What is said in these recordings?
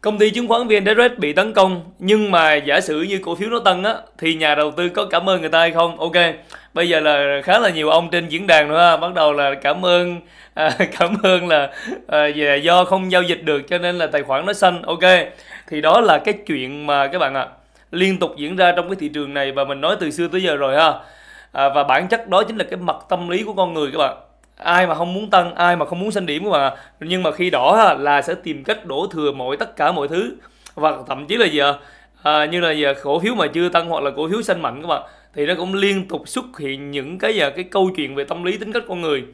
Công ty chứng khoán VN Direct bị tấn công nhưng mà giả sử như cổ phiếu nó tăng á thì nhà đầu tư có cảm ơn người ta hay không? Ok. Bây giờ là khá là nhiều ông trên diễn đàn nữa ha, bắt đầu là cảm ơn à, cảm ơn là à, về do không giao dịch được cho nên là tài khoản nó xanh. Ok. Thì đó là cái chuyện mà các bạn ạ liên tục diễn ra trong cái thị trường này và mình nói từ xưa tới giờ rồi ha. À, và bản chất đó chính là cái mặt tâm lý của con người các bạn ai mà không muốn tăng ai mà không muốn sinh điểm mà nhưng mà khi đỏ là sẽ tìm cách đổ thừa mọi tất cả mọi thứ và thậm chí là giờ à, như là giờ cổ phiếu mà chưa tăng hoặc là cổ phiếu xanh mạnh các bạn thì nó cũng liên tục xuất hiện những cái giờ à, cái câu chuyện về tâm lý tính cách con người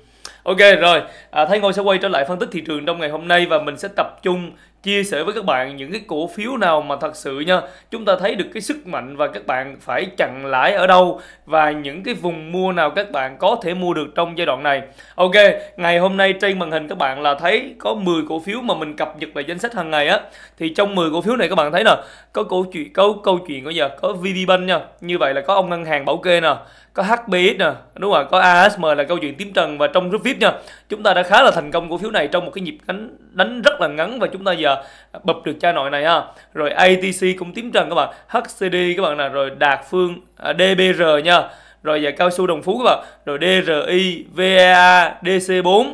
Ok rồi, à, Thái Ngô sẽ quay trở lại phân tích thị trường trong ngày hôm nay và mình sẽ tập trung chia sẻ với các bạn những cái cổ phiếu nào mà thật sự nha chúng ta thấy được cái sức mạnh và các bạn phải chặn lãi ở đâu và những cái vùng mua nào các bạn có thể mua được trong giai đoạn này ok ngày hôm nay trên màn hình các bạn là thấy có 10 cổ phiếu mà mình cập nhật về danh sách hàng ngày á thì trong 10 cổ phiếu này các bạn thấy nè có câu chuyện có câu chuyện bây giờ có à? VVBank nha như vậy là có ông ngân hàng bảo kê nè có HPX nè đúng rồi có ASM là câu chuyện tím trần và trong group VIP nha chúng ta đã khá là thành công cổ phiếu này trong một cái nhịp đánh đánh rất là ngắn và chúng ta giờ uh, bập được cha nội này ha rồi ATC cũng tím trần các bạn HCD các bạn nè rồi Đạt Phương à, DBR nha rồi và cao su Đồng Phú các bạn rồi DRI VA e DC4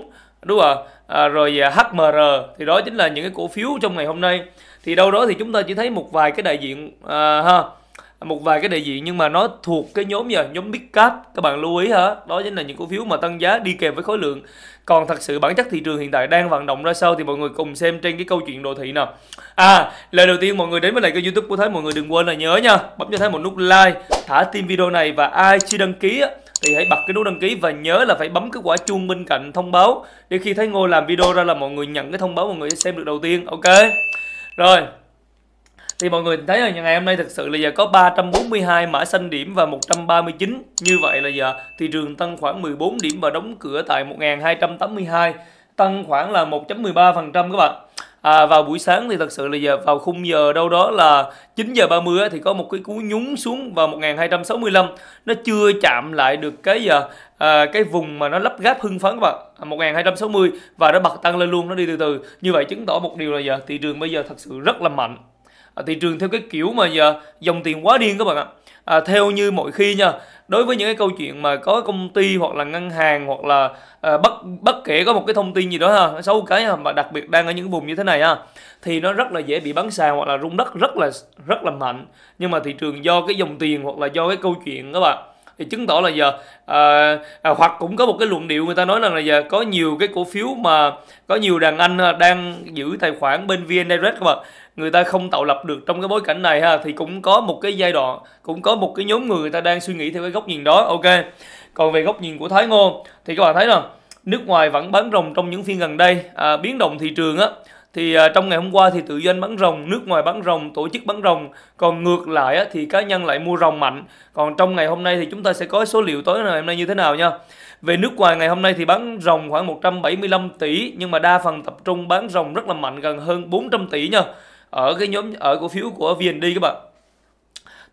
đúng không à, rồi HMR thì đó chính là những cái cổ phiếu trong ngày hôm nay thì đâu đó thì chúng ta chỉ thấy một vài cái đại diện à, ha một vài cái đại diện nhưng mà nó thuộc cái nhóm gì à? nhóm big cap các bạn lưu ý hả đó chính là những cổ phiếu mà tăng giá đi kèm với khối lượng còn thật sự bản chất thị trường hiện tại đang vận động ra sao thì mọi người cùng xem trên cái câu chuyện đồ thị nào à lời đầu tiên mọi người đến với lại kênh youtube của thái mọi người đừng quên là nhớ nha bấm cho thái một nút like thả tim video này và ai chưa đăng ký thì hãy bật cái nút đăng ký và nhớ là phải bấm cái quả chuông bên cạnh thông báo để khi thấy ngô làm video ra là mọi người nhận cái thông báo mọi người sẽ xem được đầu tiên ok rồi thì mọi người thấy là ngày hôm nay thực sự là giờ có 342 mã xanh điểm và 139. Như vậy là giờ thị trường tăng khoảng 14 điểm và đóng cửa tại 1282, tăng khoảng là 1.13% các bạn. À, vào buổi sáng thì thật sự là giờ vào khung giờ đâu đó là 9 giờ 30 thì có một cái cú nhún xuống vào 1265 nó chưa chạm lại được cái giờ à, cái vùng mà nó lắp gáp hưng phấn các bạn à, 1260 và nó bật tăng lên luôn nó đi từ từ như vậy chứng tỏ một điều là giờ thị trường bây giờ thật sự rất là mạnh À, thị trường theo cái kiểu mà giờ dòng tiền quá điên các bạn ạ à, theo như mọi khi nha đối với những cái câu chuyện mà có công ty hoặc là ngân hàng hoặc là à, bất bất kể có một cái thông tin gì đó ha xấu cái mà đặc biệt đang ở những vùng như thế này ha thì nó rất là dễ bị bắn sàn hoặc là rung đất rất là rất là mạnh nhưng mà thị trường do cái dòng tiền hoặc là do cái câu chuyện các bạn thì chứng tỏ là giờ à, à, hoặc cũng có một cái luận điệu người ta nói rằng là giờ có nhiều cái cổ phiếu mà có nhiều đàn anh à, đang giữ tài khoản bên VN Direct các bạn người ta không tạo lập được trong cái bối cảnh này ha thì cũng có một cái giai đoạn cũng có một cái nhóm người người ta đang suy nghĩ theo cái góc nhìn đó ok còn về góc nhìn của Thái Ngô thì các bạn thấy là nước ngoài vẫn bán rồng trong những phiên gần đây à, biến động thị trường á thì à, trong ngày hôm qua thì tự doanh bán rồng nước ngoài bán rồng tổ chức bán rồng còn ngược lại thì cá nhân lại mua rồng mạnh còn trong ngày hôm nay thì chúng ta sẽ có số liệu tối ngày hôm nay như thế nào nha về nước ngoài ngày hôm nay thì bán rồng khoảng 175 tỷ nhưng mà đa phần tập trung bán rồng rất là mạnh gần hơn 400 tỷ nha ở cái nhóm ở cổ phiếu của VND các bạn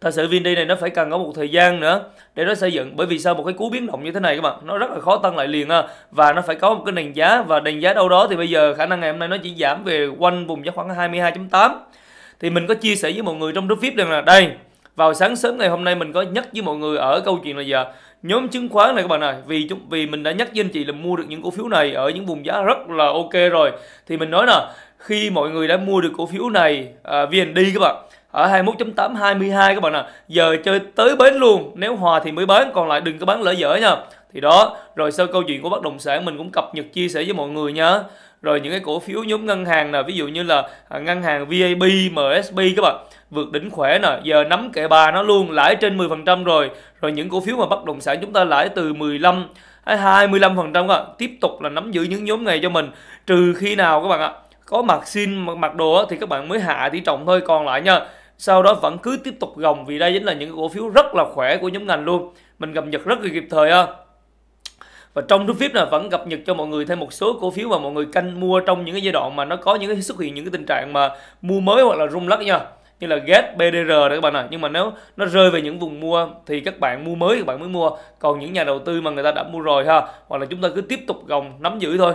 thật sự VND này nó phải cần có một thời gian nữa để nó xây dựng bởi vì sao một cái cú biến động như thế này các bạn nó rất là khó tăng lại liền ha và nó phải có một cái nền giá và nền giá đâu đó thì bây giờ khả năng ngày hôm nay nó chỉ giảm về quanh vùng giá khoảng 22.8 thì mình có chia sẻ với mọi người trong group VIP rằng là đây vào sáng sớm ngày hôm nay mình có nhắc với mọi người ở câu chuyện là giờ nhóm chứng khoán này các bạn ơi vì chúng vì mình đã nhắc với anh chị là mua được những cổ phiếu này ở những vùng giá rất là ok rồi thì mình nói là khi mọi người đã mua được cổ phiếu này uh, à, VND các bạn ở 21.8 22 các bạn ạ. Giờ chơi tới bến luôn, nếu hòa thì mới bán, còn lại đừng có bán lỡ dở nha. Thì đó, rồi sau câu chuyện của bất động sản mình cũng cập nhật chia sẻ với mọi người nha. Rồi những cái cổ phiếu nhóm ngân hàng nè, ví dụ như là à, ngân hàng VAB, MSB các bạn vượt đỉnh khỏe nè, giờ nắm kệ bà nó luôn, lãi trên 10% rồi. Rồi những cổ phiếu mà bất động sản chúng ta lãi từ 15 hay 25% ạ, tiếp tục là nắm giữ những nhóm này cho mình trừ khi nào các bạn ạ có mặt xin mặc đồ thì các bạn mới hạ tỷ trọng thôi còn lại nha sau đó vẫn cứ tiếp tục gồng vì đây chính là những cổ phiếu rất là khỏe của nhóm ngành luôn mình gặp nhật rất là kịp thời ha và trong rút vip là vẫn cập nhật cho mọi người thêm một số cổ phiếu mà mọi người canh mua trong những cái giai đoạn mà nó có những cái xuất hiện những cái tình trạng mà mua mới hoặc là rung lắc nha như là GAT, BDR đấy các bạn ạ. À. Nhưng mà nếu nó rơi về những vùng mua thì các bạn mua mới các bạn mới mua. Còn những nhà đầu tư mà người ta đã mua rồi ha, hoặc là chúng ta cứ tiếp tục gồng nắm giữ thôi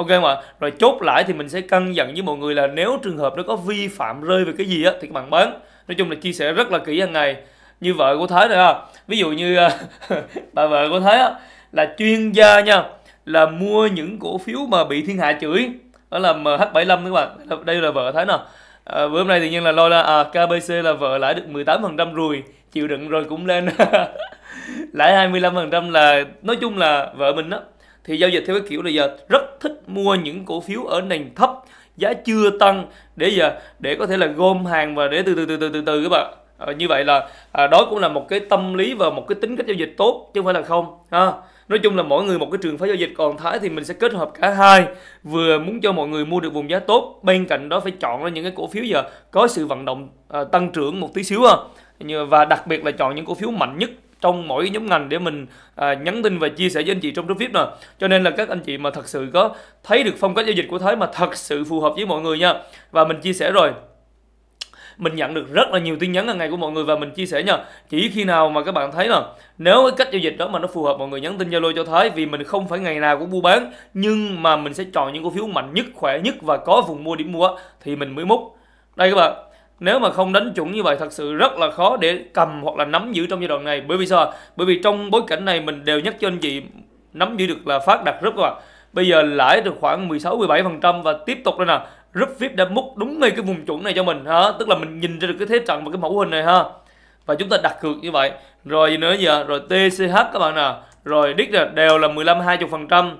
ok không ạ rồi chốt lại thì mình sẽ căn dặn với mọi người là nếu trường hợp nó có vi phạm rơi về cái gì á thì các bạn bán nói chung là chia sẻ rất là kỹ hàng ngày như vợ của thế này ha ví dụ như à, bà vợ của thế á là chuyên gia nha là mua những cổ phiếu mà bị thiên hạ chửi đó là MH75 các bạn đây là vợ Thái nè à, bữa hôm nay tự nhiên là lo là à, KBC là vợ lãi được 18% rồi chịu đựng rồi cũng lên lãi 25% là nói chung là vợ mình đó thì giao dịch theo cái kiểu là giờ rất thích mua những cổ phiếu ở nền thấp giá chưa tăng để giờ để có thể là gom hàng và để từ từ từ từ từ từ các bạn à, như vậy là à, đó cũng là một cái tâm lý và một cái tính cách giao dịch tốt chứ không phải là không ha nói chung là mỗi người một cái trường phái giao dịch còn thái thì mình sẽ kết hợp cả hai vừa muốn cho mọi người mua được vùng giá tốt bên cạnh đó phải chọn ra những cái cổ phiếu giờ có sự vận động à, tăng trưởng một tí xíu ha và đặc biệt là chọn những cổ phiếu mạnh nhất trong mỗi nhóm ngành để mình à, nhắn tin và chia sẻ với anh chị trong group VIP nè cho nên là các anh chị mà thật sự có thấy được phong cách giao dịch của Thái mà thật sự phù hợp với mọi người nha và mình chia sẻ rồi mình nhận được rất là nhiều tin nhắn hàng ngày của mọi người và mình chia sẻ nha chỉ khi nào mà các bạn thấy là nếu cái cách giao dịch đó mà nó phù hợp mọi người nhắn tin zalo cho thái vì mình không phải ngày nào cũng mua bán nhưng mà mình sẽ chọn những cổ phiếu mạnh nhất khỏe nhất và có vùng mua điểm mua thì mình mới múc đây các bạn nếu mà không đánh chuẩn như vậy thật sự rất là khó để cầm hoặc là nắm giữ trong giai đoạn này bởi vì sao bởi vì trong bối cảnh này mình đều nhắc cho anh chị nắm giữ được là phát đạt rất là, bây giờ lãi được khoảng 16 17 phần trăm và tiếp tục đây nè group vip đã múc đúng ngay cái vùng chuẩn này cho mình ha tức là mình nhìn ra được cái thế trận và cái mẫu hình này ha và chúng ta đặt cược như vậy rồi gì nữa giờ rồi tch các bạn nè rồi đích là đều là 15 20 phần trăm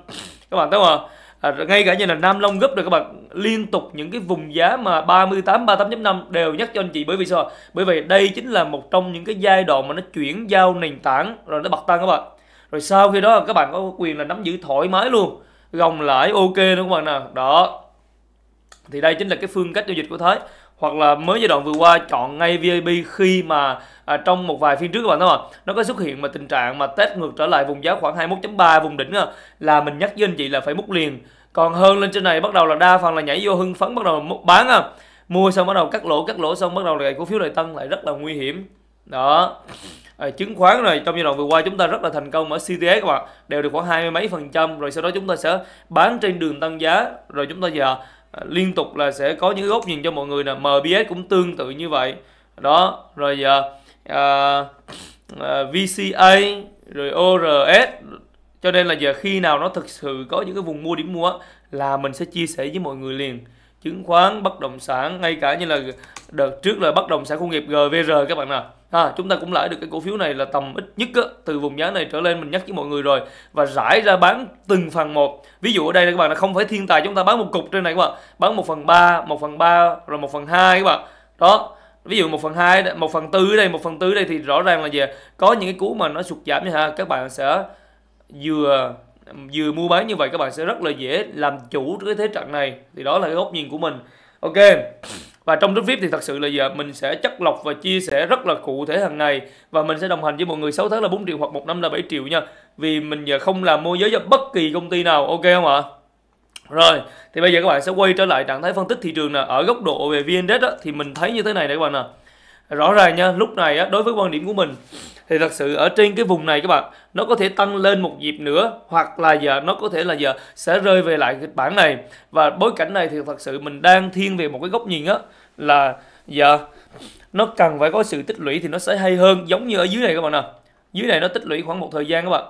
các bạn thấy không ạ à, ngay cả như là Nam Long gấp rồi các bạn liên tục những cái vùng giá mà 38 38.5 đều nhắc cho anh chị bởi vì sao bởi vì đây chính là một trong những cái giai đoạn mà nó chuyển giao nền tảng rồi nó bật tăng các bạn rồi sau khi đó các bạn có quyền là nắm giữ thoải mái luôn gồng lãi ok đúng không các bạn nào đó thì đây chính là cái phương cách giao dịch của Thái hoặc là mới giai đoạn vừa qua chọn ngay VIP khi mà à, trong một vài phiên trước các bạn thấy không nó có xuất hiện mà tình trạng mà test ngược trở lại vùng giá khoảng 21.3 vùng đỉnh là mình nhắc với anh chị là phải múc liền còn hơn lên trên này bắt đầu là đa phần là nhảy vô hưng phấn bắt đầu bán à mua xong bắt đầu cắt lỗ cắt lỗ xong bắt đầu lại cổ phiếu lại tăng lại rất là nguy hiểm đó à, chứng khoán này trong giai đoạn vừa qua chúng ta rất là thành công ở CTS các bạn đều được khoảng hai mươi mấy phần trăm rồi sau đó chúng ta sẽ bán trên đường tăng giá rồi chúng ta giờ À, liên tục là sẽ có những góc nhìn cho mọi người là MBS cũng tương tự như vậy đó rồi giờ à, uh, à, uh, VCA rồi ORS cho nên là giờ khi nào nó thực sự có những cái vùng mua điểm mua là mình sẽ chia sẻ với mọi người liền chứng khoán bất động sản ngay cả như là đợt trước là bất động sản khu nghiệp GVR các bạn nào à, chúng ta cũng lãi được cái cổ phiếu này là tầm ít nhất á, từ vùng giá này trở lên mình nhắc với mọi người rồi và rải ra bán từng phần một ví dụ ở đây là các bạn là không phải thiên tài chúng ta bán một cục trên này các bạn bán một phần ba một phần ba rồi một phần hai các bạn đó ví dụ một phần hai một phần tư đây một phần tư đây thì rõ ràng là gì có những cái cú mà nó sụt giảm như ha các bạn sẽ vừa vừa mua bán như vậy các bạn sẽ rất là dễ làm chủ cái thế trận này thì đó là cái góc nhìn của mình ok và trong trip vip thì thật sự là giờ mình sẽ chất lọc và chia sẻ rất là cụ thể hàng ngày và mình sẽ đồng hành với mọi người 6 tháng là 4 triệu hoặc một năm là 7 triệu nha vì mình giờ không làm môi giới cho bất kỳ công ty nào ok không ạ rồi thì bây giờ các bạn sẽ quay trở lại trạng thái phân tích thị trường nè ở góc độ về vn đó thì mình thấy như thế này đấy các bạn nè rõ ràng nha lúc này á, đối với quan điểm của mình thì thật sự ở trên cái vùng này các bạn nó có thể tăng lên một nhịp nữa hoặc là giờ nó có thể là giờ sẽ rơi về lại kịch bản này và bối cảnh này thì thật sự mình đang thiên về một cái góc nhìn á là giờ nó cần phải có sự tích lũy thì nó sẽ hay hơn giống như ở dưới này các bạn nè dưới này nó tích lũy khoảng một thời gian các bạn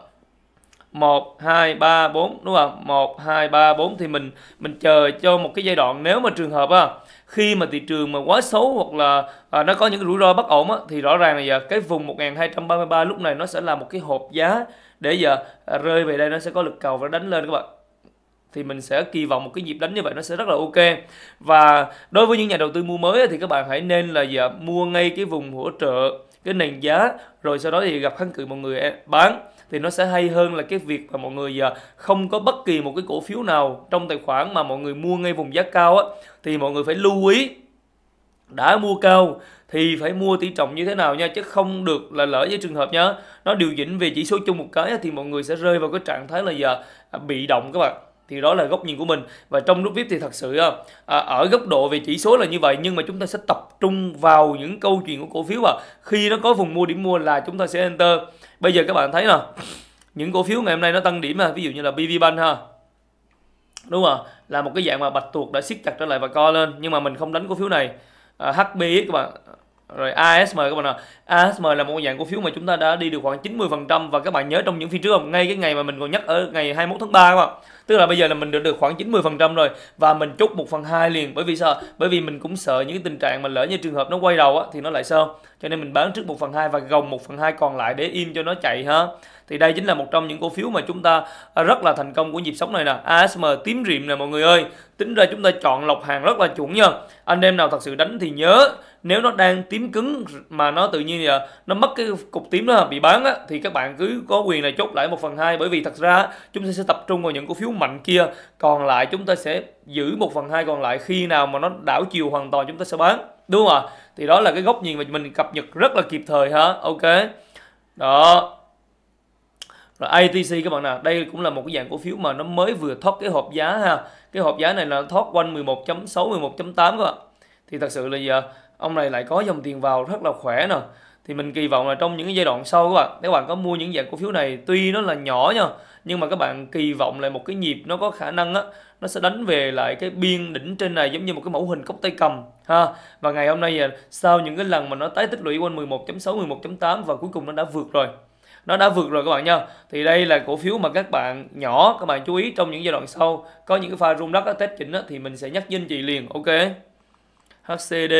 1 2 3 4 đúng không? 1 2 3 4 thì mình mình chờ cho một cái giai đoạn nếu mà trường hợp á khi mà thị trường mà quá xấu hoặc là à, nó có những cái rủi ro bất ổn á, thì rõ ràng là giờ cái vùng 1233 lúc này nó sẽ là một cái hộp giá để giờ à, rơi về đây nó sẽ có lực cầu và đánh lên các bạn thì mình sẽ kỳ vọng một cái nhịp đánh như vậy nó sẽ rất là ok và đối với những nhà đầu tư mua mới thì các bạn hãy nên là giờ mua ngay cái vùng hỗ trợ cái nền giá rồi sau đó thì gặp kháng cự mọi người à, bán thì nó sẽ hay hơn là cái việc mà mọi người à, không có bất kỳ một cái cổ phiếu nào trong tài khoản mà mọi người mua ngay vùng giá cao á thì mọi người phải lưu ý đã mua cao thì phải mua tỷ trọng như thế nào nha chứ không được là lỡ với trường hợp nhá nó điều chỉnh về chỉ số chung một cái thì mọi người sẽ rơi vào cái trạng thái là giờ à, bị động các bạn thì đó là góc nhìn của mình và trong nút vip thì thật sự à, à, ở góc độ về chỉ số là như vậy nhưng mà chúng ta sẽ tập trung vào những câu chuyện của cổ phiếu và khi nó có vùng mua điểm mua là chúng ta sẽ enter bây giờ các bạn thấy là những cổ phiếu ngày hôm nay nó tăng điểm mà ví dụ như là BV Bank ha đúng không là một cái dạng mà bạch tuộc đã siết chặt trở lại và co lên nhưng mà mình không đánh cổ phiếu này à, HB các bạn rồi ASM các bạn ạ ASM là một dạng cổ phiếu mà chúng ta đã đi được khoảng 90% và các bạn nhớ trong những phiên trước không ngay cái ngày mà mình còn nhắc ở ngày 21 tháng 3 các bạn tức là bây giờ là mình được được khoảng 90% rồi và mình chốt 1 phần 2 liền bởi vì sao bởi vì mình cũng sợ những cái tình trạng mà lỡ như trường hợp nó quay đầu á, thì nó lại sao cho nên mình bán trước 1 phần 2 và gồng 1 phần 2 còn lại để im cho nó chạy ha thì đây chính là một trong những cổ phiếu mà chúng ta à, rất là thành công của nhịp sống này nè ASM tím rịm nè mọi người ơi tính ra chúng ta chọn lọc hàng rất là chuẩn nha anh em nào thật sự đánh thì nhớ nếu nó đang tím cứng mà nó tự nhiên là nó mất cái cục tím đó bị bán á, thì các bạn cứ có quyền là chốt lại một phần hai bởi vì thật ra chúng ta sẽ tập trung vào những cổ phiếu mạnh kia còn lại chúng ta sẽ giữ một phần hai còn lại khi nào mà nó đảo chiều hoàn toàn chúng ta sẽ bán đúng không ạ thì đó là cái góc nhìn mà mình cập nhật rất là kịp thời ha ok đó rồi ITC các bạn nào đây cũng là một cái dạng cổ phiếu mà nó mới vừa thoát cái hộp giá ha cái hộp giá này là thoát quanh 11.6 11.8 các bạn thì thật sự là giờ ông này lại có dòng tiền vào rất là khỏe nè thì mình kỳ vọng là trong những giai đoạn sau các bạn nếu bạn có mua những dạng cổ phiếu này tuy nó là nhỏ nha nhưng mà các bạn kỳ vọng lại một cái nhịp nó có khả năng á nó sẽ đánh về lại cái biên đỉnh trên này giống như một cái mẫu hình cốc tay cầm ha và ngày hôm nay sau những cái lần mà nó tái tích lũy quanh 11.6 11.8 và cuối cùng nó đã vượt rồi nó đã vượt rồi các bạn nha thì đây là cổ phiếu mà các bạn nhỏ các bạn chú ý trong những giai đoạn sau có những cái pha rung đất test chỉnh thì mình sẽ nhắc danh chị liền ok HCD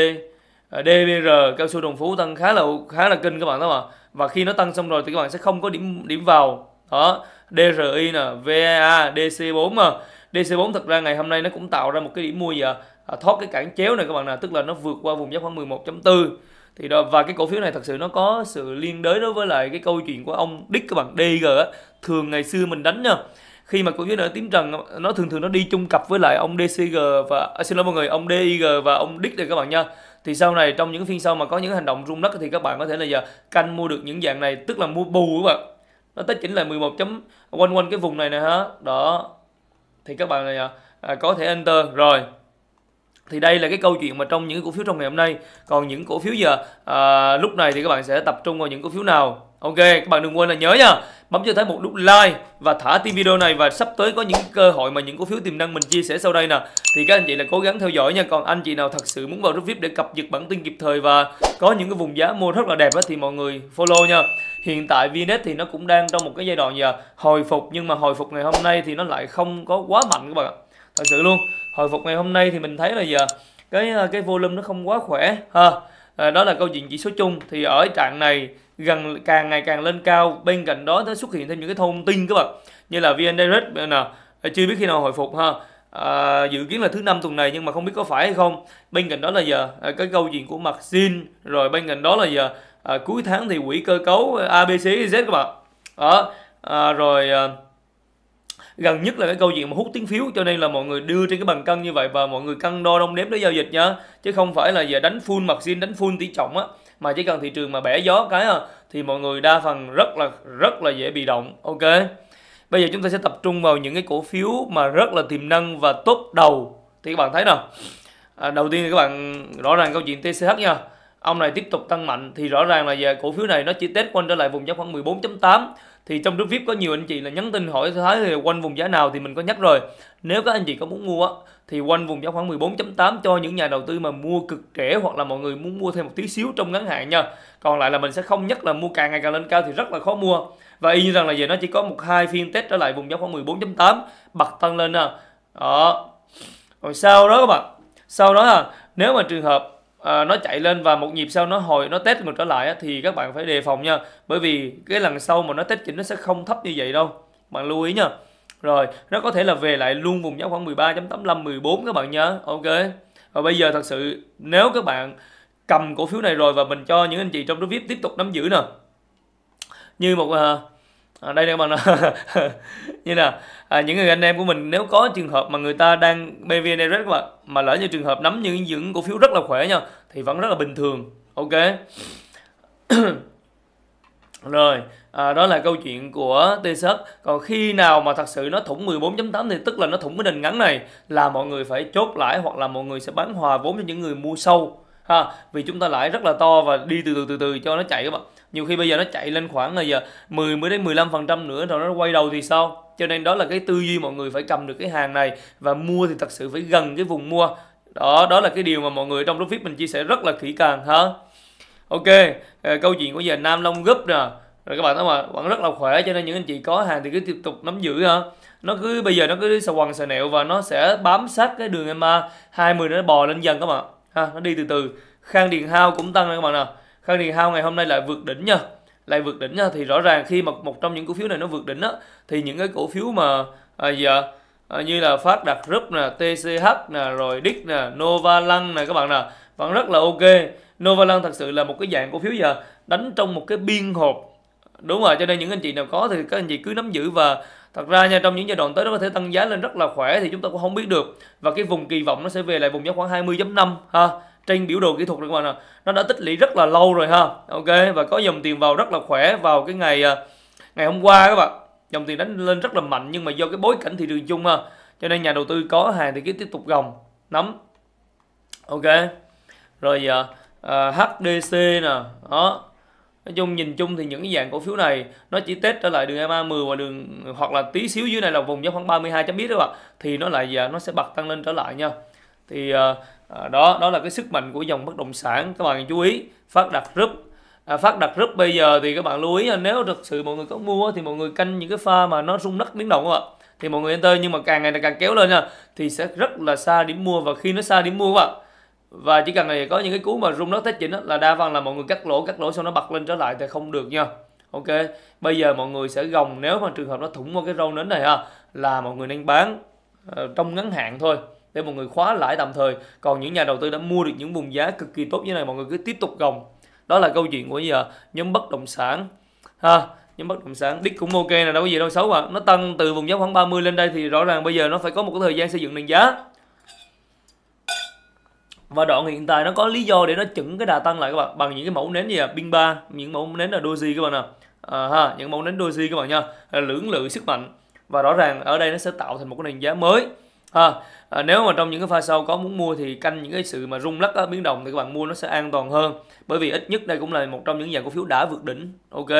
à, DBR cao su Đồng Phú tăng khá là khá là kinh các bạn đó mà và khi nó tăng xong rồi thì các bạn sẽ không có điểm điểm vào đó DRI nè VAA DC4 mà DC4 thật ra ngày hôm nay nó cũng tạo ra một cái điểm mua giờ à, thoát cái cản chéo này các bạn nè tức là nó vượt qua vùng giá khoảng 11.4 thì đó, và cái cổ phiếu này thật sự nó có sự liên đới đối với lại cái câu chuyện của ông Dick các bạn DG á thường ngày xưa mình đánh nha khi mà cổ phiếu nó tím trần nó thường thường nó đi chung cặp với lại ông DCG và à, xin lỗi mọi người ông DIG và ông Dick đây các bạn nha thì sau này trong những phiên sau mà có những hành động rung đất thì các bạn có thể là giờ canh mua được những dạng này tức là mua bù các bạn nó tất chỉnh lại 11 chấm quanh quanh cái vùng này nè hả đó thì các bạn này à, à có thể enter rồi thì đây là cái câu chuyện mà trong những cổ phiếu trong ngày hôm nay còn những cổ phiếu giờ à, lúc này thì các bạn sẽ tập trung vào những cổ phiếu nào ok các bạn đừng quên là nhớ nha bấm cho thấy một nút like và thả tim video này và sắp tới có những cơ hội mà những cổ phiếu tiềm năng mình chia sẻ sau đây nè thì các anh chị là cố gắng theo dõi nha còn anh chị nào thật sự muốn vào group vip để cập nhật bản tin kịp thời và có những cái vùng giá mua rất là đẹp á thì mọi người follow nha hiện tại vnet thì nó cũng đang trong một cái giai đoạn giờ hồi phục nhưng mà hồi phục ngày hôm nay thì nó lại không có quá mạnh các bạn ạ thật sự luôn hồi phục ngày hôm nay thì mình thấy là giờ cái ờ, cái volume nó không quá khỏe ha à, đó là câu chuyện chỉ số chung thì ở trạng này gần càng ngày càng lên cao bên cạnh đó nó xuất hiện thêm những cái thông tin các bạn như là vn direct nè ờ, chưa biết khi nào hồi phục ha à, dự kiến là thứ năm tuần này nhưng mà không biết có phải hay không bên cạnh đó là giờ cái câu chuyện của mặt xin rồi bên cạnh đó là giờ à, cuối tháng thì quỹ cơ cấu abc z các bạn đó à, rồi à, gần nhất là cái câu chuyện mà hút tiếng phiếu cho nên là mọi người đưa trên cái bằng cân như vậy và mọi người cân đo đong đếm để giao dịch nhá chứ không phải là giờ đánh full mặt xin đánh full tỷ trọng á mà chỉ cần thị trường mà bẻ gió cái à, thì mọi người đa phần rất là rất là dễ bị động ok bây giờ chúng ta sẽ tập trung vào những cái cổ phiếu mà rất là tiềm năng và tốt đầu thì các bạn thấy nào à, đầu tiên thì các bạn rõ ràng câu chuyện TCH nha ông này tiếp tục tăng mạnh thì rõ ràng là về cổ phiếu này nó chỉ test quanh trở lại vùng giá khoảng 14.8 thì trong group vip có nhiều anh chị là nhắn tin hỏi thái thì quanh vùng giá nào thì mình có nhắc rồi nếu các anh chị có muốn mua thì quanh vùng giá khoảng 14.8 cho những nhà đầu tư mà mua cực trẻ hoặc là mọi người muốn mua thêm một tí xíu trong ngắn hạn nha còn lại là mình sẽ không nhắc là mua càng ngày càng lên cao thì rất là khó mua và y như rằng là về nó chỉ có một hai phiên test trở lại vùng giá khoảng 14.8 bật tăng lên nè đó rồi sau đó các bạn sau đó là nếu mà trường hợp à, nó chạy lên và một nhịp sau nó hồi nó test ngược trở lại á, thì các bạn phải đề phòng nha bởi vì cái lần sau mà nó test chỉnh nó sẽ không thấp như vậy đâu bạn lưu ý nha rồi nó có thể là về lại luôn vùng giá khoảng 13.85 14 các bạn nhớ ok và bây giờ thật sự nếu các bạn cầm cổ phiếu này rồi và mình cho những anh chị trong group VIP tiếp tục nắm giữ nè như một uh, à, đây nè các bạn như là à, những người anh em của mình nếu có trường hợp mà người ta đang BVN Direct các bạn mà lỡ như trường hợp nắm những những cổ phiếu rất là khỏe nha thì vẫn rất là bình thường ok rồi à, đó là câu chuyện của T-Shirt còn khi nào mà thật sự nó thủng 14.8 thì tức là nó thủng cái nền ngắn này là mọi người phải chốt lãi hoặc là mọi người sẽ bán hòa vốn cho những người mua sâu ha vì chúng ta lãi rất là to và đi từ từ từ từ cho nó chạy các bạn nhiều khi bây giờ nó chạy lên khoảng là giờ 10 mới đến 15 phần trăm nữa rồi nó quay đầu thì sao cho nên đó là cái tư duy mọi người phải cầm được cái hàng này và mua thì thật sự phải gần cái vùng mua đó đó là cái điều mà mọi người trong group VIP mình chia sẻ rất là kỹ càng ha ok à, câu chuyện của giờ Nam Long gấp nè rồi các bạn thấy mà vẫn rất là khỏe cho nên những anh chị có hàng thì cứ tiếp tục nắm giữ hả nó cứ bây giờ nó cứ sờ quần sờ nẹo và nó sẽ bám sát cái đường ma 20 nó bò lên dần các bạn ha nó đi từ từ khang điện hao cũng tăng lên các bạn nào Khang Điền Hao ngày hôm nay lại vượt đỉnh nha lại vượt đỉnh nha thì rõ ràng khi mà một trong những cổ phiếu này nó vượt đỉnh á thì những cái cổ phiếu mà à, gì à, như là phát đạt group nè tch nè rồi dick nè lăng nè các bạn nè vẫn rất là ok nova lăng thật sự là một cái dạng cổ phiếu giờ đánh trong một cái biên hộp đúng rồi cho nên những anh chị nào có thì các anh chị cứ nắm giữ và thật ra nha trong những giai đoạn tới nó có thể tăng giá lên rất là khỏe thì chúng ta cũng không biết được và cái vùng kỳ vọng nó sẽ về lại vùng giá khoảng 20.5 ha trên biểu đồ kỹ thuật các bạn ạ nó đã tích lũy rất là lâu rồi ha ok và có dòng tiền vào rất là khỏe vào cái ngày à, ngày hôm qua các bạn dòng tiền đánh lên rất là mạnh nhưng mà do cái bối cảnh thị trường chung ha cho nên nhà đầu tư có hàng thì cứ tiếp tục gồng nắm ok rồi à, à HDC nè đó nói chung nhìn chung thì những cái dạng cổ phiếu này nó chỉ test trở lại đường EMA 10 và đường hoặc là tí xíu dưới này là vùng giá khoảng 32 chấm biết các bạn thì nó lại à, nó sẽ bật tăng lên trở lại nha thì uh, đó đó là cái sức mạnh của dòng bất động sản các bạn chú ý phát đặt group à, phát đặt group bây giờ thì các bạn lưu ý là nếu thực sự mọi người có mua thì mọi người canh những cái pha mà nó rung đất biến động các bạn thì mọi người enter nhưng mà càng ngày càng kéo lên nha thì sẽ rất là xa điểm mua và khi nó xa điểm mua các bạn và chỉ cần này có những cái cú mà rung đất thế chỉnh là đa phần là mọi người cắt lỗ cắt lỗ xong nó bật lên trở lại thì không được nha ok bây giờ mọi người sẽ gồng nếu mà trường hợp nó thủng qua cái râu nến này ha là mọi người nên bán uh, trong ngắn hạn thôi để mọi người khóa lãi tạm thời còn những nhà đầu tư đã mua được những vùng giá cực kỳ tốt như này mọi người cứ tiếp tục gồng đó là câu chuyện của giờ nhóm bất động sản ha nhóm bất động sản đích cũng ok là đâu có gì đâu xấu mà nó tăng từ vùng giá khoảng 30 lên đây thì rõ ràng bây giờ nó phải có một cái thời gian xây dựng nền giá và đoạn hiện tại nó có lý do để nó chững cái đà tăng lại các bạn bằng những cái mẫu nến gì à pin ba những mẫu nến là doji các bạn ạ à. à, ha những mẫu nến doji các bạn nha lưỡng lự sức mạnh và rõ ràng ở đây nó sẽ tạo thành một cái nền giá mới ha à, nếu mà trong những cái pha sau có muốn mua thì canh những cái sự mà rung lắc á, biến động thì các bạn mua nó sẽ an toàn hơn bởi vì ít nhất đây cũng là một trong những dạng cổ phiếu đã vượt đỉnh ok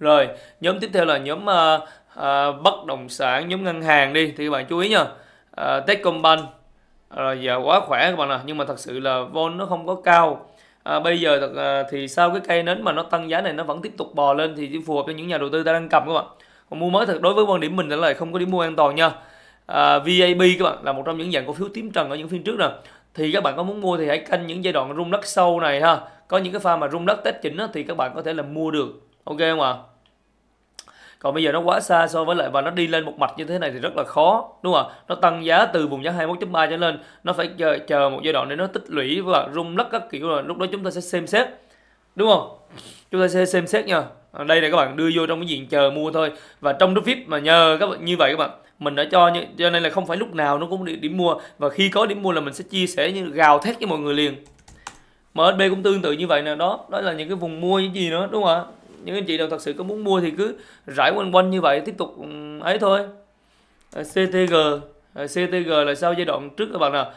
rồi nhóm tiếp theo là nhóm uh, uh, bất động sản nhóm ngân hàng đi thì các bạn chú ý nha uh, Techcombank rồi giờ quá khỏe các bạn ạ nhưng mà thật sự là vol nó không có cao à, bây giờ thật, à, thì sau cái cây nến mà nó tăng giá này nó vẫn tiếp tục bò lên thì phù hợp cho những nhà đầu tư ta đang cầm các bạn còn mua mới thật đối với quan điểm mình là không có điểm mua an toàn nha Ờ, VAB các bạn là một trong những dạng cổ phiếu tím trần ở những phiên trước rồi thì các bạn có muốn mua thì hãy canh những giai đoạn rung đất sâu này ha có những cái pha mà rung đất test chỉnh đó, thì các bạn có thể là mua được ok không ạ còn bây giờ nó quá xa so với lại và nó đi lên một mạch như thế này thì rất là khó đúng không ạ nó tăng giá từ vùng giá 21.3 trở lên nó phải chờ, chờ một giai đoạn để nó tích lũy và rung lắc các kiểu rồi lúc đó chúng ta sẽ xem xét đúng không chúng ta sẽ xem xét nha đây là các bạn đưa vô trong cái diện chờ mua thôi và trong cái vip mà nhờ các bạn như vậy các bạn mình đã cho như cho nên là không phải lúc nào nó cũng điểm, mua và khi có điểm mua là mình sẽ chia sẻ như gào thét với mọi người liền MHB cũng tương tự như vậy nè đó đó là những cái vùng mua những gì nữa đúng không ạ những anh chị nào thật sự có muốn mua thì cứ rải quanh quanh như vậy tiếp tục ừ, ấy thôi CTG CTG là sau giai đoạn trước các bạn nào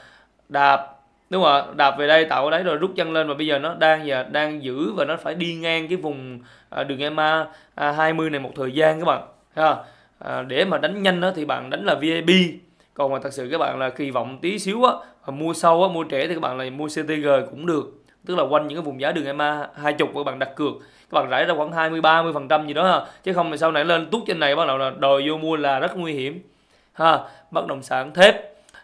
đạp đúng không ạ đạp về đây tạo ở đấy rồi rút chân lên và bây giờ nó đang và đang giữ và nó phải đi ngang cái vùng à, đường EMA 20 à, này một thời gian các bạn ha à, để mà đánh nhanh đó, thì bạn đánh là VIP còn mà thật sự các bạn là kỳ vọng tí xíu á mua sâu á mua trẻ thì các bạn là mua CTG cũng được tức là quanh những cái vùng giá đường EMA hai chục các bạn đặt cược các bạn rải ra khoảng 20 30 phần trăm gì đó ha. chứ không thì sau này lên tút trên này bắt đầu là đòi vô mua là rất nguy hiểm ha bất động sản thép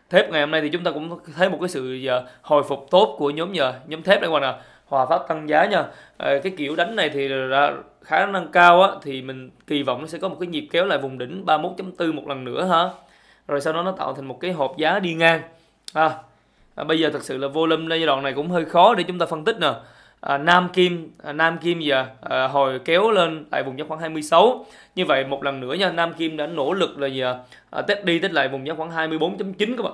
thép ngày hôm nay thì chúng ta cũng thấy một cái sự à, hồi phục tốt của nhóm nhờ nhóm thép đây các bạn ạ à hòa pháp tăng giá nha ờ, cái kiểu đánh này thì ra khả năng cao á, thì mình kỳ vọng nó sẽ có một cái nhịp kéo lại vùng đỉnh 31.4 một lần nữa ha rồi sau đó nó tạo thành một cái hộp giá đi ngang à, à, bây giờ thật sự là volume giai đoạn này cũng hơi khó để chúng ta phân tích nè à, Nam Kim à, Nam Kim giờ à? hồi kéo lên tại vùng giá khoảng 26 như vậy một lần nữa nha Nam Kim đã nỗ lực là giờ à? À, test đi test lại vùng giá khoảng 24.9 các bạn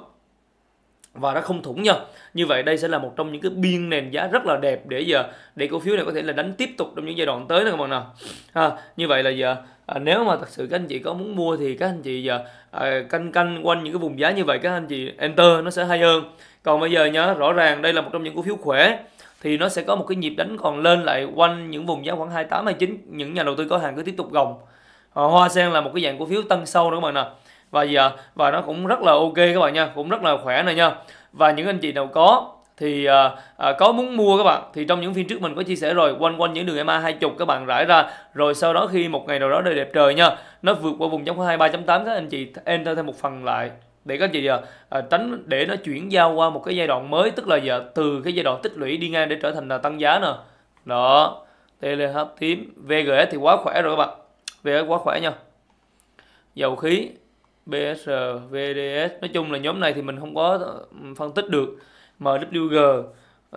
và nó không thủng nhau như vậy đây sẽ là một trong những cái biên nền giá rất là đẹp để giờ để cổ phiếu này có thể là đánh tiếp tục trong những giai đoạn tới nè các bạn nào à, như vậy là giờ à, nếu mà thật sự các anh chị có muốn mua thì các anh chị giờ à, canh canh quanh những cái vùng giá như vậy các anh chị enter nó sẽ hay hơn còn bây giờ nhớ rõ ràng đây là một trong những cổ phiếu khỏe thì nó sẽ có một cái nhịp đánh còn lên lại quanh những vùng giá khoảng 28 29 những nhà đầu tư có hàng cứ tiếp tục gồng à, hoa sen là một cái dạng cổ phiếu tăng sâu nữa các bạn nào và giờ và nó cũng rất là ok các bạn nha cũng rất là khỏe này nha và những anh chị nào có thì à, à có muốn mua các bạn thì trong những phiên trước mình có chia sẻ rồi quanh quanh những đường EMA hai chục các bạn rải ra rồi sau đó khi một ngày nào đó đời đẹp trời nha nó vượt qua vùng chống 23 tám các anh chị enter thêm một phần lại để các anh chị à, à, tránh để nó chuyển giao qua một cái giai đoạn mới tức là giờ từ cái giai đoạn tích lũy đi ngang để trở thành là tăng giá nè đó TLH tím VGS thì quá khỏe rồi các bạn VGS quá khỏe nha dầu khí BSR, VDS nói chung là nhóm này thì mình không có phân tích được MWG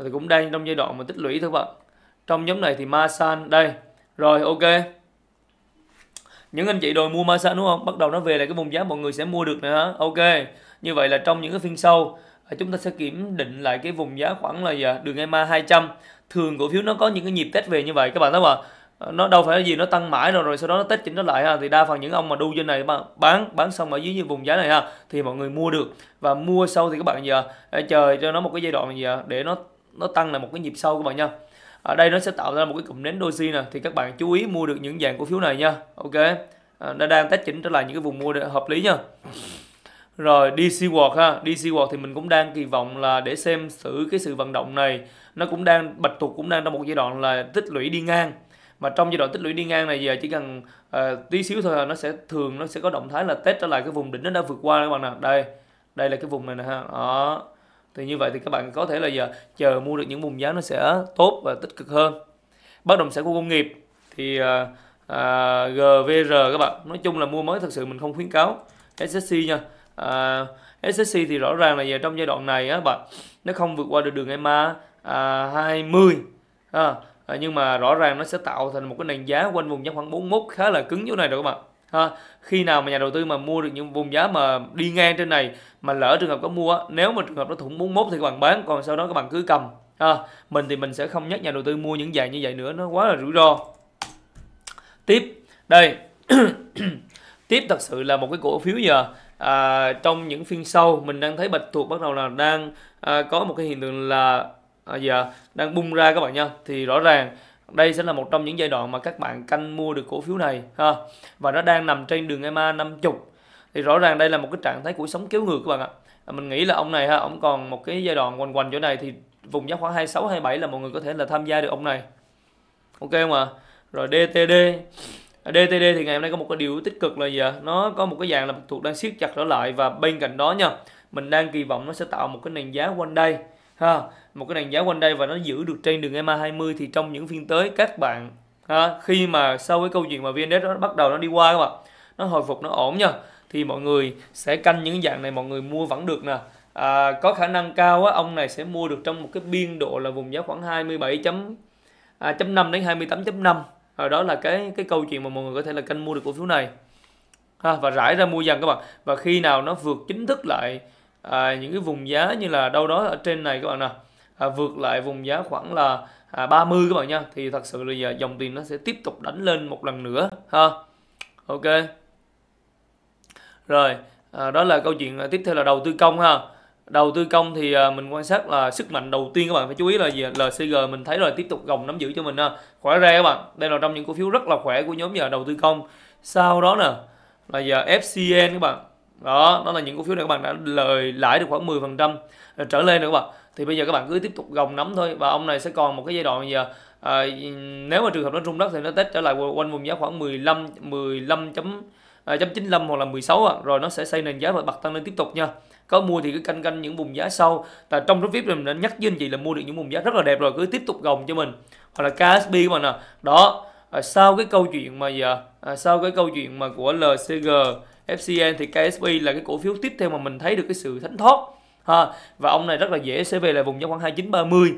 thì cũng đang trong giai đoạn mà tích lũy thôi bạn trong nhóm này thì Masan đây rồi ok những anh chị đòi mua Masan đúng không bắt đầu nó về lại cái vùng giá mọi người sẽ mua được nữa ok như vậy là trong những cái phiên sau à, chúng ta sẽ kiểm định lại cái vùng giá khoảng là gì? Dạ, đường EMA 200 thường cổ phiếu nó có những cái nhịp test về như vậy các bạn thấy không ạ Ờ, nó đâu phải là gì nó tăng mãi rồi rồi sau đó nó test chỉnh nó lại ha thì đa phần những ông mà đu trên này bán bán xong ở dưới như vùng giá này ha thì mọi người mua được và mua sâu thì các bạn giờ chờ cho nó một cái giai đoạn gì để nó nó tăng là một cái nhịp sâu các bạn nha ở đây nó sẽ tạo ra một cái cụm nến doji nè thì các bạn chú ý mua được những dạng cổ phiếu này nha ok ờ, nó đang test chỉnh trở lại những cái vùng mua hợp lý nha rồi DC World ha, DC World thì mình cũng đang kỳ vọng là để xem thử cái sự vận động này nó cũng đang bạch tuộc cũng đang trong một giai đoạn là tích lũy đi ngang mà trong giai đoạn tích lũy đi ngang này giờ chỉ cần uh, tí xíu thôi là nó sẽ thường nó sẽ có động thái là test trở lại cái vùng đỉnh nó đã vượt qua các bạn nào đây đây là cái vùng này nè ha đó thì như vậy thì các bạn có thể là giờ chờ mua được những vùng giá nó sẽ tốt và tích cực hơn bất động sản khu công nghiệp thì uh, ờ, uh, ờ, GVR các bạn nói chung là mua mới thật sự mình không khuyến cáo SSC nha uh, SSC thì rõ ràng là giờ trong giai đoạn này á bạn nó không vượt qua được đường EMA uh, 20 à, Ờ, nhưng mà rõ ràng nó sẽ tạo thành một cái nền giá quanh vùng giá khoảng 41 khá là cứng chỗ này rồi các bạn ha khi nào mà nhà đầu tư mà mua được những vùng giá mà đi ngang trên này mà lỡ trường hợp có mua nếu mà trường hợp nó thủng 41 thì các bạn bán còn sau đó các bạn cứ cầm ha mình thì mình sẽ không nhắc nhà đầu tư mua những dạng như vậy nữa nó quá là rủi ro tiếp đây tiếp thật sự là một cái cổ phiếu giờ à, trong những phiên sau mình đang thấy bạch thuộc bắt đầu là đang à, có một cái hiện tượng là à, giờ đang bung ra các bạn nha thì rõ ràng đây sẽ là một trong những giai đoạn mà các bạn canh mua được cổ phiếu này ha và nó đang nằm trên đường EMA 50 thì rõ ràng đây là một cái trạng thái của sóng kéo ngược các bạn ạ à, mình nghĩ là ông này ha ông còn một cái giai đoạn quanh quanh chỗ này thì vùng giá khoảng 26 27 là mọi người có thể là tham gia được ông này ok không ạ à? rồi DTD DTD thì ngày hôm nay có một cái điều tích cực là gì ạ? Nó có một cái dạng là thuộc đang siết chặt trở lại và bên cạnh đó nha, mình đang kỳ vọng nó sẽ tạo một cái nền giá quanh đây ha một cái đàn giá quanh đây và nó giữ được trên đường EMA20 thì trong những phiên tới các bạn ha, khi mà sau cái câu chuyện mà VNDex nó bắt đầu nó đi qua các bạn nó hồi phục nó ổn nha thì mọi người sẽ canh những dạng này mọi người mua vẫn được nè à, có khả năng cao á, ông này sẽ mua được trong một cái biên độ là vùng giá khoảng 27 chấm à, chấm 5 đến 28.5 à, ờ, đó là cái cái câu chuyện mà mọi người có thể là canh mua được cổ phiếu này ha, và rải ra mua dần các bạn và khi nào nó vượt chính thức lại à, những cái vùng giá như là đâu đó ở trên này các bạn nào à, vượt lại vùng giá khoảng là à, 30 các bạn nha thì thật sự là giờ dòng tiền nó sẽ tiếp tục đánh lên một lần nữa ha ok rồi à, đó là câu chuyện à, tiếp theo là đầu tư công ha đầu tư công thì à, mình quan sát là sức mạnh đầu tiên các bạn phải chú ý là gì LCG mình thấy rồi tiếp tục gồng nắm giữ cho mình ha khỏe ra các bạn đây là trong những cổ phiếu rất là khỏe của nhóm nhà đầu tư công sau đó nè là giờ FCN các bạn đó đó là những cổ phiếu này các bạn đã lời lãi được khoảng 10% trở lên nữa các bạn thì bây giờ các bạn cứ tiếp tục gồng nắm thôi và ông này sẽ còn một cái giai đoạn bây giờ à, nếu mà trường hợp nó rung đất thì nó test trở lại quanh vùng giá khoảng 15 15 chấm À, 95 hoặc là 16 à. rồi nó sẽ xây nền giá và bật tăng lên tiếp tục nha có mua thì cứ canh canh những vùng giá sau và trong group vip mình đã nhắc với anh chị là mua được những vùng giá rất là đẹp rồi cứ tiếp tục gồng cho mình hoặc là KSB của mình à đó à, sau cái câu chuyện mà giờ à, sau cái câu chuyện mà của LCG FCN thì KSB là cái cổ phiếu tiếp theo mà mình thấy được cái sự thánh thoát ha và ông này rất là dễ sẽ về lại vùng trong khoảng 2930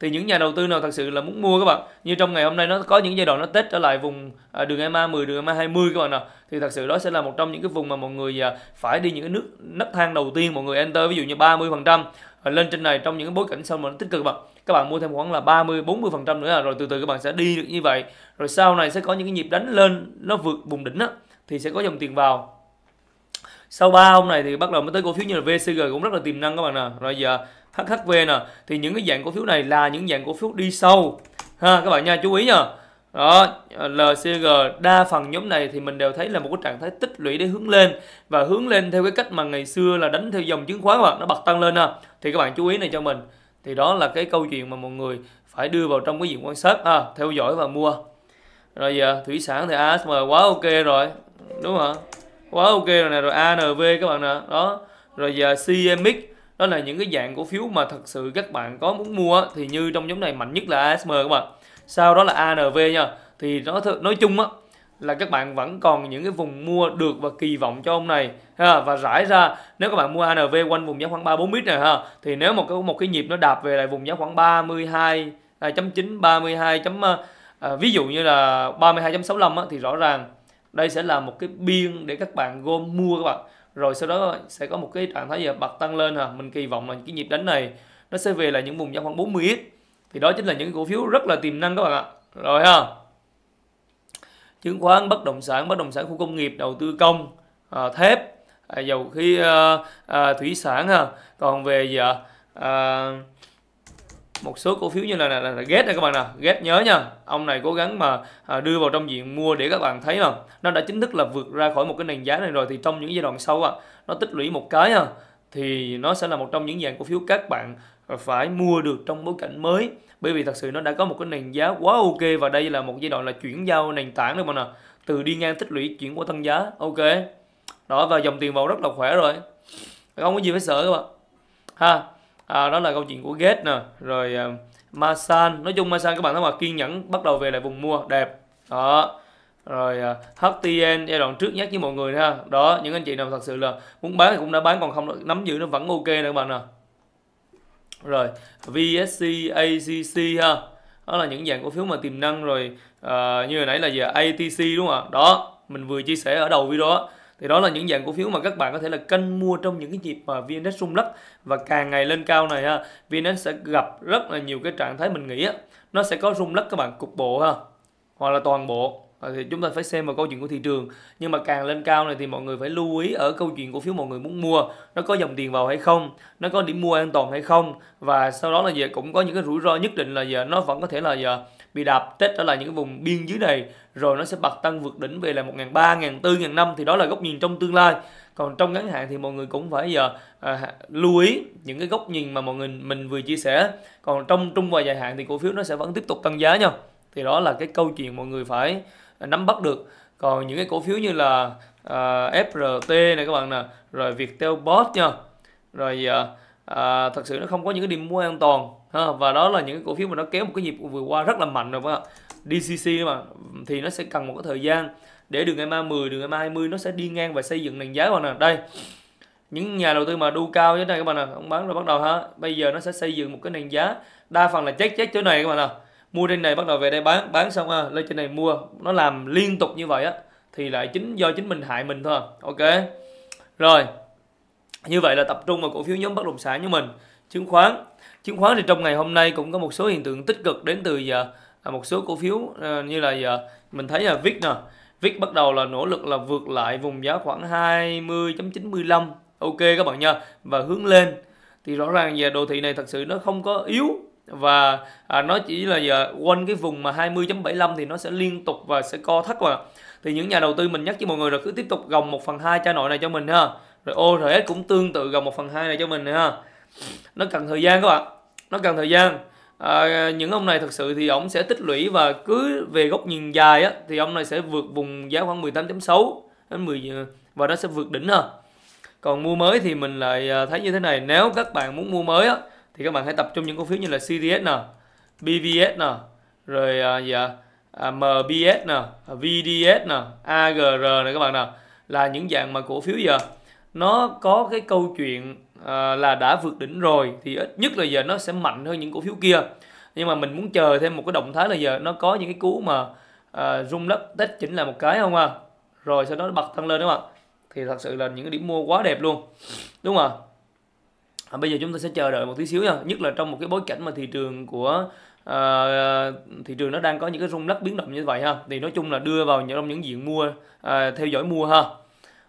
thì những nhà đầu tư nào thật sự là muốn mua các bạn như trong ngày hôm nay nó có những giai đoạn nó test trở lại vùng à, đường EMA 10 đường EMA 20 các bạn nào thì thật sự đó sẽ là một trong những cái vùng mà mọi người à, phải đi những cái nước nấc thang đầu tiên mọi người enter ví dụ như 30 phần trăm à, lên trên này trong những cái bối cảnh sau mà nó tích cực bạn các bạn mua thêm khoảng là 30 40 phần trăm nữa rồi từ từ các bạn sẽ đi được như vậy rồi sau này sẽ có những cái nhịp đánh lên nó vượt vùng đỉnh á thì sẽ có dòng tiền vào sau ba hôm này thì bắt đầu mới tới cổ phiếu như là VCG cũng rất là tiềm năng các bạn nè rồi giờ HHV nè thì những cái dạng cổ phiếu này là những dạng cổ phiếu đi sâu ha các bạn nha chú ý nha đó LCG đa phần nhóm này thì mình đều thấy là một cái trạng thái tích lũy để hướng lên và hướng lên theo cái cách mà ngày xưa là đánh theo dòng chứng khoán các bạn nó bật tăng lên nè thì các bạn chú ý này cho mình thì đó là cái câu chuyện mà mọi người phải đưa vào trong cái diện quan sát à, theo dõi và mua rồi giờ thủy sản thì ASM quá ok rồi đúng không ạ quá ok rồi nè rồi ANV các bạn nè đó rồi giờ CMX đó là những cái dạng cổ phiếu mà thật sự các bạn có muốn mua thì như trong nhóm này mạnh nhất là ASM các bạn sau đó là ANV nha thì nó nói chung á là các bạn vẫn còn những cái vùng mua được và kỳ vọng cho ông này ha và rải ra nếu các bạn mua ANV quanh vùng giá khoảng 3 4 mít này ha thì nếu một cái một cái nhịp nó đạp về lại vùng giá khoảng 32 à, 9 32 chấm à, à, ví dụ như là 32.65 á thì rõ ràng đây sẽ là một cái biên để các bạn gom mua các bạn rồi sau đó sẽ có một cái trạng thái giờ bật tăng lên ha mình kỳ vọng là cái nhịp đánh này nó sẽ về là những vùng giá khoảng 40 x thì đó chính là những cổ phiếu rất là tiềm năng các bạn ạ rồi ha chứng khoán bất động sản bất động sản khu công nghiệp đầu tư công à, thép à, dầu khí à, à, thủy sản ha còn về giờ à, một số cổ phiếu như là, là, là, ghét này các bạn nè à. ghét nhớ nha ông này cố gắng mà à, đưa vào trong diện mua để các bạn thấy là nó đã chính thức là vượt ra khỏi một cái nền giá này rồi thì trong những giai đoạn sau à, nó tích lũy một cái à, thì nó sẽ là một trong những dạng cổ phiếu các bạn phải mua được trong bối cảnh mới bởi vì thật sự nó đã có một cái nền giá quá ok và đây là một giai đoạn là chuyển giao nền tảng đấy không nè từ đi ngang tích lũy chuyển qua tăng giá ok đó và dòng tiền vào rất là khỏe rồi không có gì phải sợ các bạn ha à, đó là câu chuyện của Gate nè rồi uh, à, Masan nói chung Masan các bạn thấy mà kiên nhẫn bắt đầu về lại vùng mua đẹp đó rồi uh, à, HTN giai đoạn trước nhắc với mọi người ha đó những anh chị nào thật sự là muốn bán thì cũng đã bán còn không nắm giữ nó vẫn ok nè các bạn nè rồi VSC ACC ha đó là những dạng cổ phiếu mà tiềm năng rồi uh, như hồi nãy là giờ ATC đúng không ạ đó mình vừa chia sẻ ở đầu video đó thì đó là những dạng cổ phiếu mà các bạn có thể là cân mua trong những cái dịp mà VNX rung lắc và càng ngày lên cao này ha VNX sẽ gặp rất là nhiều cái trạng thái mình nghĩ á nó sẽ có rung lắc các bạn cục bộ ha hoặc là toàn bộ thì chúng ta phải xem vào câu chuyện của thị trường nhưng mà càng lên cao này thì mọi người phải lưu ý ở câu chuyện cổ phiếu mọi người muốn mua nó có dòng tiền vào hay không nó có điểm mua an toàn hay không và sau đó là giờ cũng có những cái rủi ro nhất định là giờ nó vẫn có thể là giờ bị đạp tết đó là những cái vùng biên dưới này rồi nó sẽ bật tăng vượt đỉnh về là một ngàn ba ngàn 400 ngàn năm thì đó là góc nhìn trong tương lai còn trong ngắn hạn thì mọi người cũng phải giờ à, lưu ý những cái góc nhìn mà mọi người mình vừa chia sẻ còn trong trung và dài hạn thì cổ phiếu nó sẽ vẫn tiếp tục tăng giá nhau thì đó là cái câu chuyện mọi người phải nắm bắt được còn những cái cổ phiếu như là uh, ờ, FRT này các bạn nè rồi Viettel Bot nha rồi uh, thật sự nó không có những cái điểm mua an toàn ha, và đó là những cái cổ phiếu mà nó kéo một cái nhịp vừa qua rất là mạnh rồi phải không DCC mà thì nó sẽ cần một cái thời gian để đường EMA 10, đường EMA 20 nó sẽ đi ngang và xây dựng nền giá vào nè. Đây. Những nhà đầu tư mà đu cao như thế này các bạn nè, ông bán rồi bắt đầu ha. Bây giờ nó sẽ xây dựng một cái nền giá đa phần là chết chết chỗ này các bạn nè. Mua trên này bắt đầu về đây bán, bán xong ha, lên trên này mua, nó làm liên tục như vậy á thì lại chính do chính mình hại mình thôi. Ok. Rồi. Như vậy là tập trung vào cổ phiếu nhóm bất động sản như mình, chứng khoán chứng khoán thì trong ngày hôm nay cũng có một số hiện tượng tích cực đến từ giờ à, một số cổ phiếu à, như là giờ mình thấy là VIX nè VIX bắt đầu là nỗ lực là vượt lại vùng giá khoảng 20.95 ok các bạn nha và hướng lên thì rõ ràng giờ đồ thị này thật sự nó không có yếu và à, nó chỉ là giờ quanh cái vùng mà 20.75 thì nó sẽ liên tục và sẽ co thắt mà thì những nhà đầu tư mình nhắc cho mọi người là cứ tiếp tục gồng 1 phần 2 chai nội này cho mình ha rồi ORS cũng tương tự gồng 1 phần 2 này cho mình ha nó cần thời gian các bạn nó cần thời gian à, những ông này thật sự thì ông sẽ tích lũy và cứ về góc nhìn dài á, thì ông này sẽ vượt vùng giá khoảng 18.6 đến 10 và nó sẽ vượt đỉnh hơn còn mua mới thì mình lại à, thấy như thế này nếu các bạn muốn mua mới á, thì các bạn hãy tập trung những cổ phiếu như là CDS nè BVS nè rồi à, dạ à, MBS nè VDS nè AGR nè các bạn nè là những dạng mà cổ phiếu giờ nó có cái câu chuyện Ờ, là đã vượt đỉnh rồi thì ít nhất là giờ nó sẽ mạnh hơn những cổ phiếu kia nhưng mà mình muốn chờ thêm một cái động thái là giờ nó có những cái cú mà uh, rung lắc tết chỉnh là một cái không à rồi sau đó nó bật tăng lên đúng không ạ thì thật sự là những cái điểm mua quá đẹp luôn đúng không ạ à, bây giờ chúng ta sẽ chờ đợi một tí xíu nha nhất là trong một cái bối cảnh mà thị trường của uh, thị trường nó đang có những cái rung lắc biến động như vậy ha thì nói chung là đưa vào trong những diện mua uh, theo dõi mua ha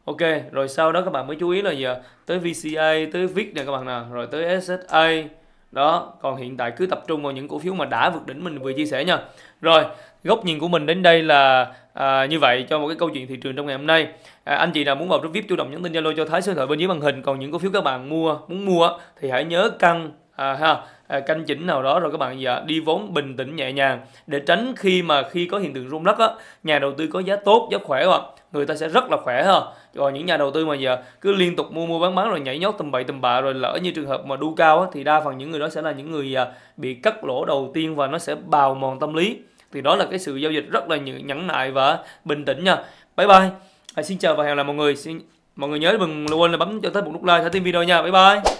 Ok, rồi sau đó các bạn mới chú ý là giờ Tới VCA, tới VIX nè các bạn nè, rồi tới SSA. Đó, còn hiện tại cứ tập trung vào những cổ phiếu mà đã vượt đỉnh mình vừa chia sẻ nha. Rồi, góc nhìn của mình đến đây là à, như vậy cho một cái câu chuyện thị trường trong ngày hôm nay. À, anh chị nào muốn vào group VIP chủ động nhắn tin Zalo cho Thái số điện thoại bên dưới màn hình, còn những cổ phiếu các bạn mua muốn mua thì hãy nhớ căn à, ha à, canh chỉnh nào đó rồi các bạn giờ dạ, đi vốn bình tĩnh nhẹ nhàng để tránh khi mà khi có hiện tượng rung lắc á nhà đầu tư có giá tốt giá khỏe các bạn người ta sẽ rất là khỏe ha rồi những nhà đầu tư mà giờ cứ liên tục mua mua bán bán rồi nhảy nhót tầm bậy tầm bạ rồi lỡ như trường hợp mà đu cao á, thì đa phần những người đó sẽ là những người à, bị cắt lỗ đầu tiên và nó sẽ bào mòn tâm lý thì đó là cái sự giao dịch rất là nhẫn nại và bình tĩnh nha bye bye à, xin chào và hẹn gặp lại mọi người xin mọi người nhớ đừng quên là bấm cho tới một nút like theo tim video nha bye bye